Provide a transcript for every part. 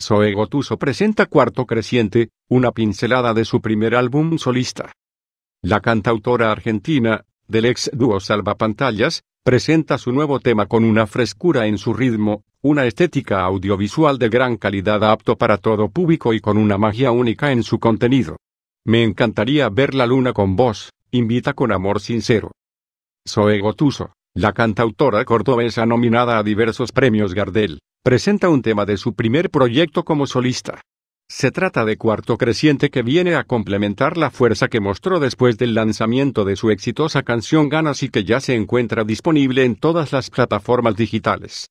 Zoe Gotuso presenta Cuarto Creciente, una pincelada de su primer álbum solista. La cantautora argentina, del ex dúo Salvapantallas, presenta su nuevo tema con una frescura en su ritmo, una estética audiovisual de gran calidad apto para todo público y con una magia única en su contenido. Me encantaría ver la luna con vos, invita con amor sincero. Zoe Gotuso, la cantautora cordobesa nominada a diversos premios Gardel, presenta un tema de su primer proyecto como solista. Se trata de Cuarto Creciente que viene a complementar la fuerza que mostró después del lanzamiento de su exitosa canción Ganas y que ya se encuentra disponible en todas las plataformas digitales.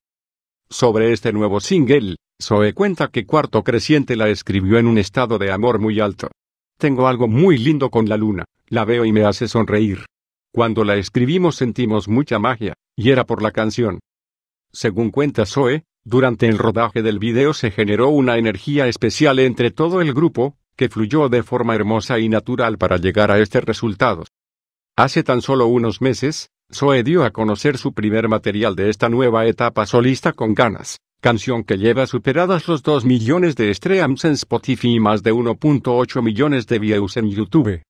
Sobre este nuevo single, Zoe cuenta que Cuarto Creciente la escribió en un estado de amor muy alto. Tengo algo muy lindo con la luna, la veo y me hace sonreír. Cuando la escribimos sentimos mucha magia, y era por la canción. Según cuenta Zoe, durante el rodaje del video se generó una energía especial entre todo el grupo, que fluyó de forma hermosa y natural para llegar a este resultado. Hace tan solo unos meses, Zoe dio a conocer su primer material de esta nueva etapa solista con ganas, canción que lleva superadas los 2 millones de streams en Spotify y más de 1.8 millones de views en YouTube.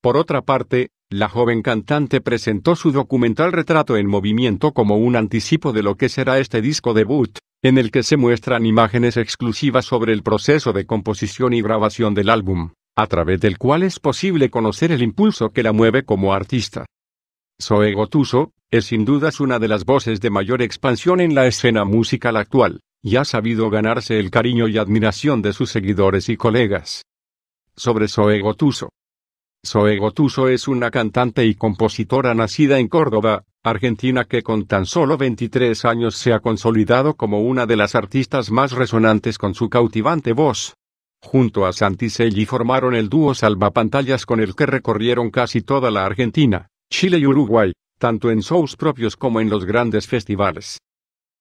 Por otra parte, la joven cantante presentó su documental Retrato en Movimiento como un anticipo de lo que será este disco debut, en el que se muestran imágenes exclusivas sobre el proceso de composición y grabación del álbum, a través del cual es posible conocer el impulso que la mueve como artista. Zoe Gotuso, es sin dudas una de las voces de mayor expansión en la escena musical actual, y ha sabido ganarse el cariño y admiración de sus seguidores y colegas. Sobre Zoe Gotuso, Zoe Gotuso es una cantante y compositora nacida en Córdoba, Argentina que con tan solo 23 años se ha consolidado como una de las artistas más resonantes con su cautivante voz. Junto a Santiselli formaron el dúo Salvapantallas con el que recorrieron casi toda la Argentina, Chile y Uruguay, tanto en shows propios como en los grandes festivales.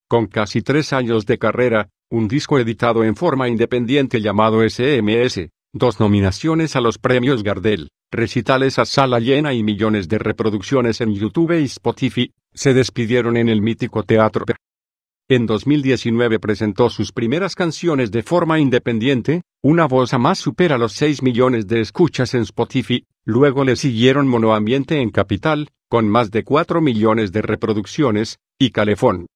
Con casi tres años de carrera, un disco editado en forma independiente llamado SMS, dos nominaciones a los premios Gardel, recitales a sala llena y millones de reproducciones en YouTube y Spotify, se despidieron en el mítico teatro. En 2019 presentó sus primeras canciones de forma independiente, Una voz a más supera los 6 millones de escuchas en Spotify, luego le siguieron Monoambiente en Capital, con más de 4 millones de reproducciones, y Calefón.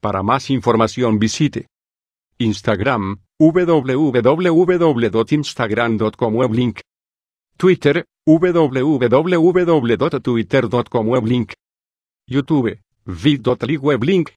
Para más información visite Instagram, www.instagram.com weblink. Twitter, www.twitter.com weblink. YouTube, vid.ly